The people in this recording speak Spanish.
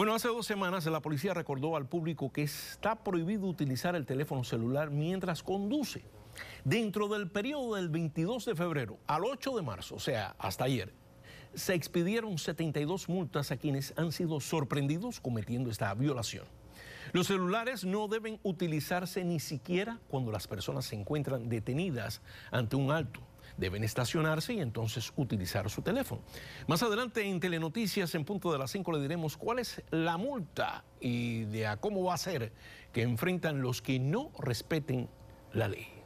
Bueno, hace dos semanas la policía recordó al público que está prohibido utilizar el teléfono celular mientras conduce. Dentro del periodo del 22 de febrero al 8 de marzo, o sea, hasta ayer, se expidieron 72 multas a quienes han sido sorprendidos cometiendo esta violación. Los celulares no deben utilizarse ni siquiera cuando las personas se encuentran detenidas ante un alto deben estacionarse y entonces utilizar su teléfono. Más adelante en Telenoticias, en punto de las 5, le diremos cuál es la multa y de cómo va a ser que enfrentan los que no respeten la ley.